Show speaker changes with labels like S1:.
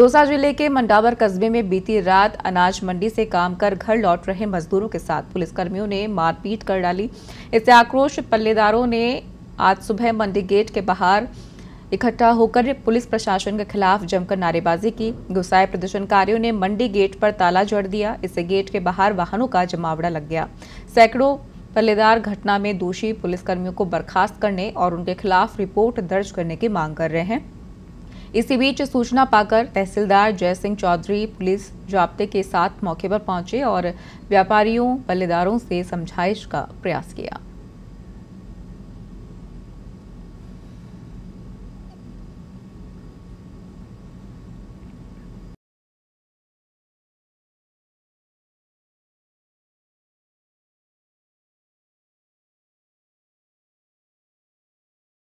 S1: दौसा जिले के मंडावर कस्बे में बीती रात अनाज मंडी से काम कर घर लौट रहे मजदूरों के साथ पुलिसकर्मियों ने मारपीट कर डाली इससे आक्रोश पल्लेदारों ने आज सुबह मंडी गेट के बाहर इकट्ठा होकर पुलिस प्रशासन के खिलाफ जमकर नारेबाजी की गुस्साए प्रदर्शनकारियों ने मंडी गेट पर ताला जड़ दिया इससे गेट के बाहर वाहनों का जमावड़ा लग गया सैकड़ों पल्लेदार घटना में दोषी पुलिसकर्मियों को बर्खास्त करने और उनके खिलाफ रिपोर्ट दर्ज करने की मांग कर रहे हैं इसी बीच सूचना पाकर तहसीलदार जय सिंह चौधरी पुलिस जाब्ते के साथ मौके पर पहुंचे और व्यापारियों पल्लेदारों से समझाइश का प्रयास किया